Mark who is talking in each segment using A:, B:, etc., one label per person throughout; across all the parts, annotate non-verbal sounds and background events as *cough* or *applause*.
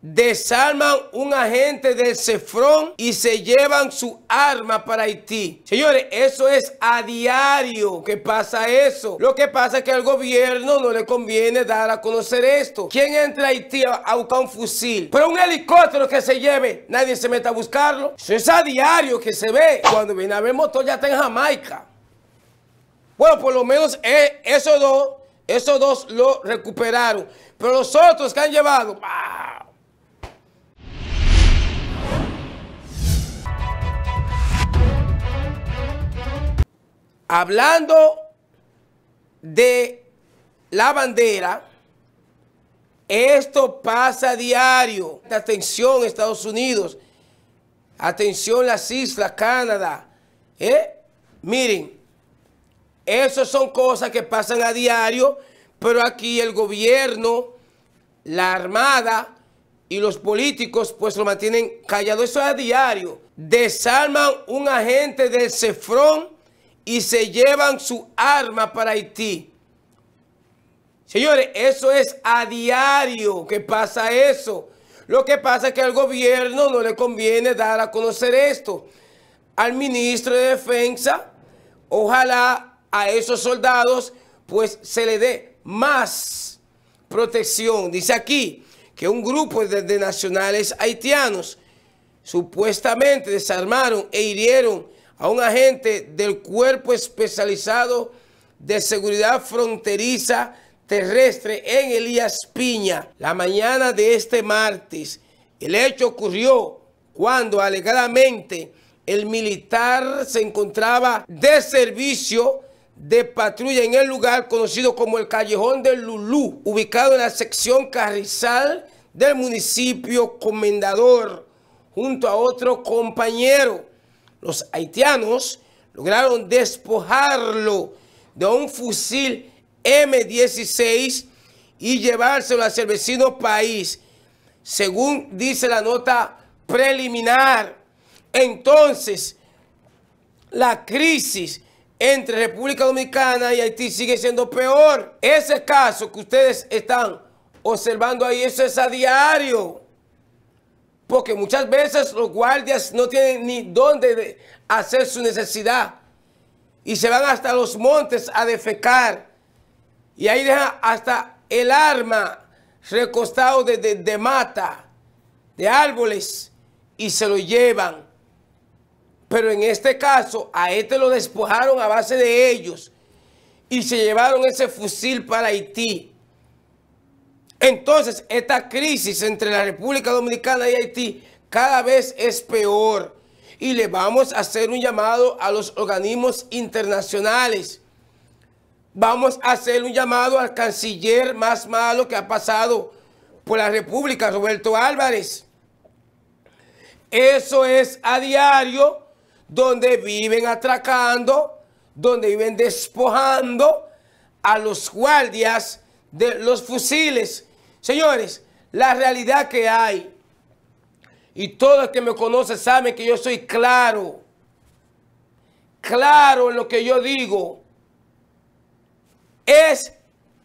A: desarman un agente del Cefrón y se llevan su arma para Haití. Señores, eso es a diario que pasa eso. Lo que pasa es que al gobierno no le conviene dar a conocer esto. ¿Quién entra a Haití a buscar un fusil? Pero un helicóptero que se lleve, nadie se meta a buscarlo. Eso es a diario que se ve. Cuando viene a ver motor ya está en Jamaica. Bueno, por lo menos eh, esos dos, esos dos lo recuperaron. Pero los otros que han llevado, ¡ah! Hablando de la bandera, esto pasa a diario. Atención Estados Unidos, atención las islas, Canadá. ¿Eh? Miren, esas son cosas que pasan a diario, pero aquí el gobierno, la armada y los políticos pues lo mantienen callado. Eso es a diario. Desarman un agente del Cefrón y se llevan su arma para Haití. Señores, eso es a diario que pasa eso. Lo que pasa es que al gobierno no le conviene dar a conocer esto. Al ministro de Defensa, ojalá a esos soldados pues se le dé más protección. Dice aquí que un grupo de, de nacionales haitianos supuestamente desarmaron e hirieron a un agente del cuerpo especializado de seguridad fronteriza terrestre en Elías Piña la mañana de este martes. El hecho ocurrió cuando alegadamente el militar se encontraba de servicio de patrulla en el lugar conocido como el Callejón del Lulú, ubicado en la sección Carrizal del municipio Comendador, junto a otro compañero los haitianos lograron despojarlo de un fusil M16 y llevárselo hacia el vecino país, según dice la nota preliminar. Entonces, la crisis entre República Dominicana y Haití sigue siendo peor. Ese caso que ustedes están observando ahí, eso es a diario. Porque muchas veces los guardias no tienen ni dónde hacer su necesidad. Y se van hasta los montes a defecar. Y ahí dejan hasta el arma recostado de, de mata, de árboles, y se lo llevan. Pero en este caso, a este lo despojaron a base de ellos y se llevaron ese fusil para Haití. Entonces, esta crisis entre la República Dominicana y Haití cada vez es peor. Y le vamos a hacer un llamado a los organismos internacionales. Vamos a hacer un llamado al canciller más malo que ha pasado por la República, Roberto Álvarez. Eso es a diario donde viven atracando, donde viven despojando a los guardias de los fusiles Señores, la realidad que hay, y todo el que me conoce sabe que yo soy claro, claro en lo que yo digo, es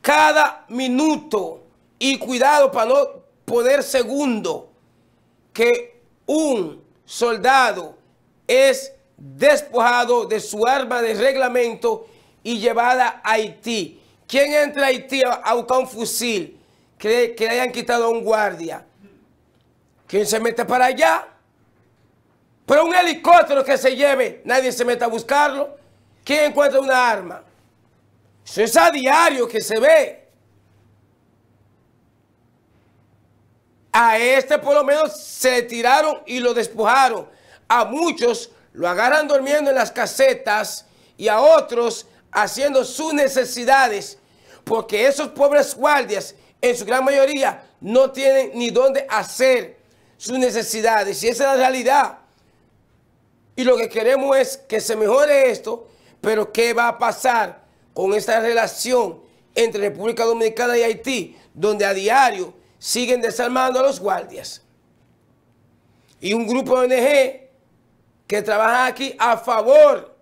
A: cada minuto y cuidado para no poder segundo que un soldado es despojado de su arma de reglamento y llevada a Haití. ¿Quién entra a Haití a buscar un fusil? que, le hayan quitado a un guardia. ¿Quién se mete para allá? Pero un helicóptero que se lleve, nadie se mete a buscarlo. ¿Quién encuentra una arma? Eso es a diario que se ve. A este por lo menos se tiraron y lo despojaron. A muchos lo agarran durmiendo en las casetas y a otros haciendo sus necesidades. Porque esos pobres guardias en su gran mayoría no tienen ni dónde hacer sus necesidades. Y esa es la realidad. Y lo que queremos es que se mejore esto, pero ¿qué va a pasar con esta relación entre República Dominicana y Haití, donde a diario siguen desarmando a los guardias? Y un grupo de ONG que trabaja aquí a favor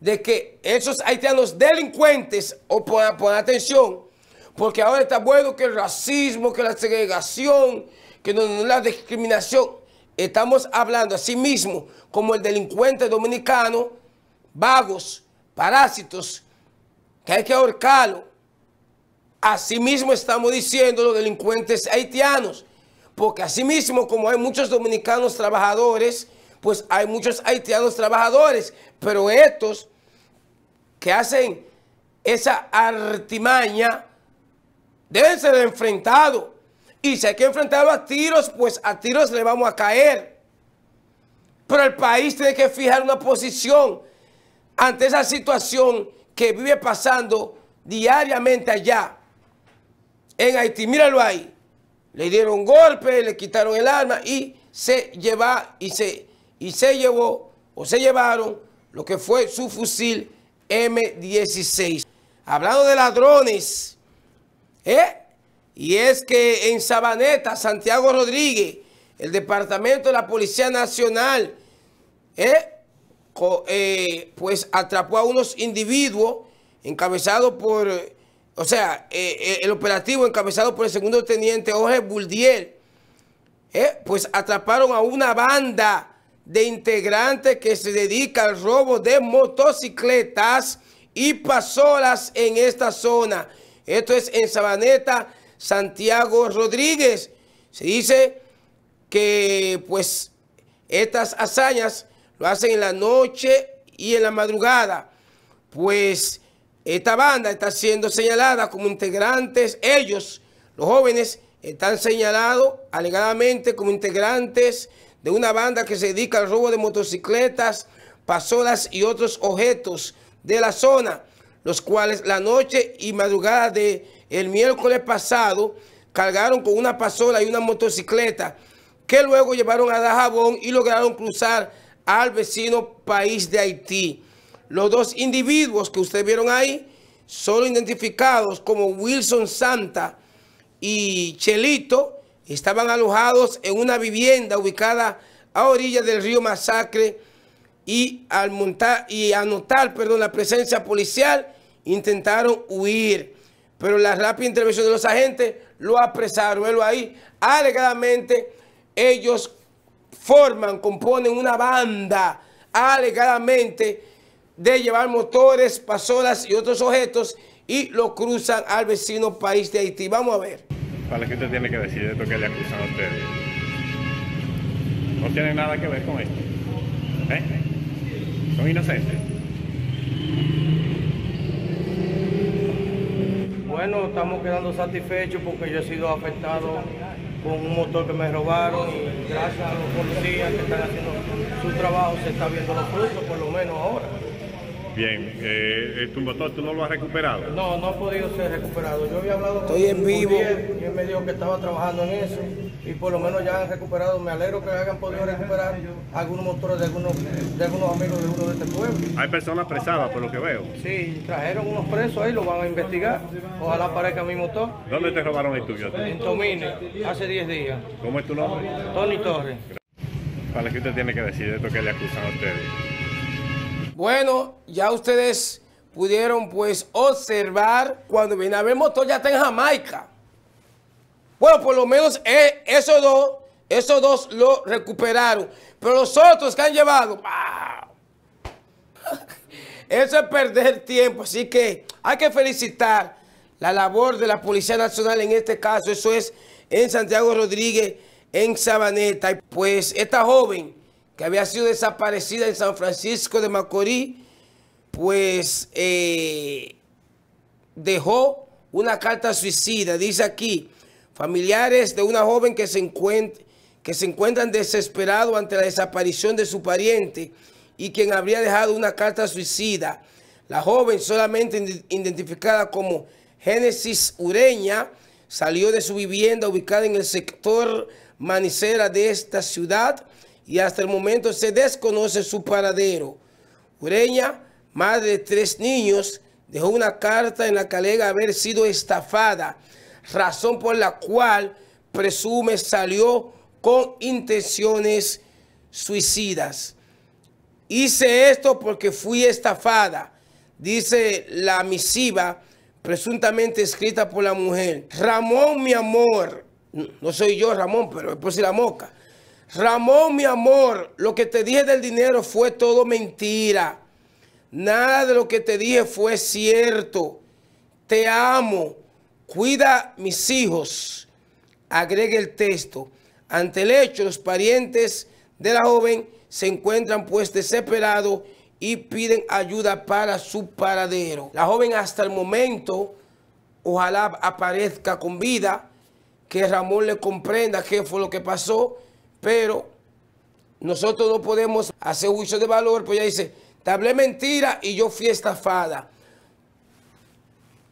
A: de que esos haitianos delincuentes, o pongan atención, porque ahora está bueno que el racismo, que la segregación, que la discriminación. Estamos hablando así mismo como el delincuente dominicano, vagos, parásitos, que hay que ahorcarlo. mismo estamos diciendo los delincuentes haitianos, porque así mismo, como hay muchos dominicanos trabajadores, pues hay muchos haitianos trabajadores, pero estos que hacen esa artimaña Deben ser enfrentados. Y si hay que enfrentarlo a tiros, pues a tiros le vamos a caer. Pero el país tiene que fijar una posición ante esa situación que vive pasando diariamente allá en Haití. Míralo ahí. Le dieron golpe, le quitaron el arma y se lleva y se, y se llevó o se llevaron lo que fue su fusil M16. Hablando de ladrones, ¿Eh? Y es que en Sabaneta, Santiago Rodríguez, el Departamento de la Policía Nacional, ¿eh? Eh, pues atrapó a unos individuos encabezados por, o sea, el operativo encabezado por el segundo teniente Jorge Buldiel, pues atraparon a una banda de integrantes que se dedica al robo de motocicletas y pasolas en esta zona. Esto es en Sabaneta, Santiago Rodríguez. Se dice que pues estas hazañas lo hacen en la noche y en la madrugada. Pues esta banda está siendo señalada como integrantes, ellos, los jóvenes, están señalados alegadamente como integrantes de una banda que se dedica al robo de motocicletas, pasolas y otros objetos de la zona los cuales la noche y madrugada de el miércoles pasado cargaron con una pasola y una motocicleta que luego llevaron a Dajabón y lograron cruzar al vecino país de Haití. Los dos individuos que ustedes vieron ahí son identificados como Wilson Santa y Chelito, estaban alojados en una vivienda ubicada a orillas del río Masacre, y al montar y anotar perdón, la presencia policial, intentaron huir. Pero la rápida intervención de los agentes lo apresaron. ahí. Alegadamente, ellos forman, componen una banda, alegadamente, de llevar motores, pasolas y otros objetos y lo cruzan al vecino país de Haití. Vamos a ver. ¿Para que usted tiene que decir esto que le acusan a ustedes? No tiene nada que ver con esto. ¿Eh? Son inocentes. Bueno, estamos quedando satisfechos porque yo he sido afectado con un motor que me robaron y gracias a los policías que están haciendo su trabajo se está viendo los frutos, por lo menos ahora. Bien, eh, tu motor tú no lo has recuperado. No, no ha podido ser recuperado. Yo había hablado con Estoy en vivo. y él me dijo que estaba trabajando en eso y por lo menos ya han recuperado, me alegro que hayan podido recuperar algunos motores de algunos, amigos de uno de este pueblo. Hay personas presadas por lo que veo. Sí, trajeron unos presos ahí, lo van a investigar, ojalá aparezca mi motor. ¿Dónde te robaron el tuyo? En Tomine, hace 10 días. ¿Cómo es tu nombre? Tony Torres. ¿Para qué usted tiene que decir esto que le acusan a ustedes? Bueno, ya ustedes pudieron pues observar cuando el Motor ya está en Jamaica. Bueno, por lo menos es eh, esos dos, esos dos lo recuperaron. Pero los otros que han llevado, *laughs* eso es perder tiempo. Así que hay que felicitar la labor de la Policía Nacional en este caso. Eso es en Santiago Rodríguez, en Sabaneta. Y Pues esta joven que había sido desaparecida en San Francisco de Macorís, pues eh, dejó una carta suicida. Dice aquí, Familiares de una joven que se, encuentra, que se encuentran desesperados ante la desaparición de su pariente y quien habría dejado una carta suicida. La joven, solamente identificada como Génesis Ureña, salió de su vivienda ubicada en el sector manicera de esta ciudad y hasta el momento se desconoce su paradero. Ureña, madre de tres niños, dejó una carta en la que alega haber sido estafada razón por la cual presume salió con intenciones suicidas. Hice esto porque fui estafada, dice la misiva presuntamente escrita por la mujer. Ramón, mi amor, no soy yo Ramón, pero por si la moca. Ramón, mi amor, lo que te dije del dinero fue todo mentira. Nada de lo que te dije fue cierto. Te amo. Cuida mis hijos, agrega el texto. Ante el hecho, los parientes de la joven se encuentran pues desesperados y piden ayuda para su paradero. La joven hasta el momento, ojalá aparezca con vida, que Ramón le comprenda qué fue lo que pasó, pero nosotros no podemos hacer juicio de valor, pues ya dice, te hablé mentira y yo fui estafada.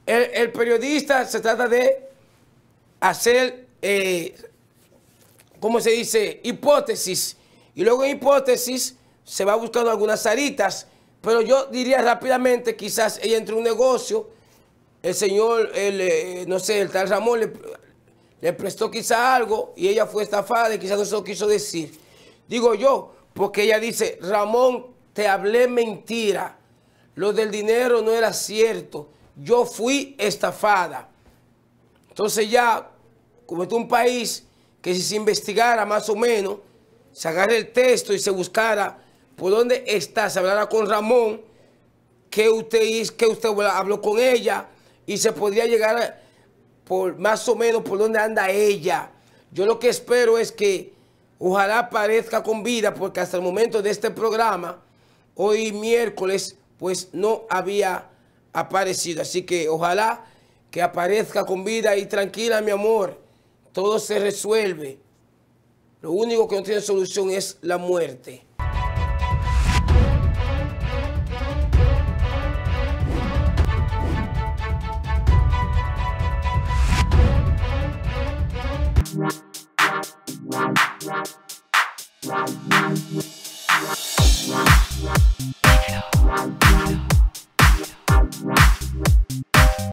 A: El, periodista se trata de hacer, eh, ¿cómo se dice? Hipótesis. Y luego en hipótesis se va buscando algunas aritas. Pero yo diría rápidamente, quizás ella entre un negocio, el señor, eh, no sé, el tal Ramón le, prestó quizá algo y ella fue estafada y quizás no se lo quiso decir. Digo yo, porque ella dice, Ramón, te hablé mentira. Lo del dinero no era cierto yo fui estafada. Entonces ya, como es un país que si se investigara más o menos, se agarra el texto y se buscara por dónde está, se hablara con Ramón, qué usted hizo, qué usted habló con ella, y se podría llegar por más o menos por dónde anda ella. Yo lo que espero es que ojalá aparezca con vida, porque hasta el momento de este programa, hoy miércoles, pues no había aparecido. Así que ojalá que aparezca con vida y tranquila, mi amor. Todo se resuelve. Lo único que no tiene solución es la muerte.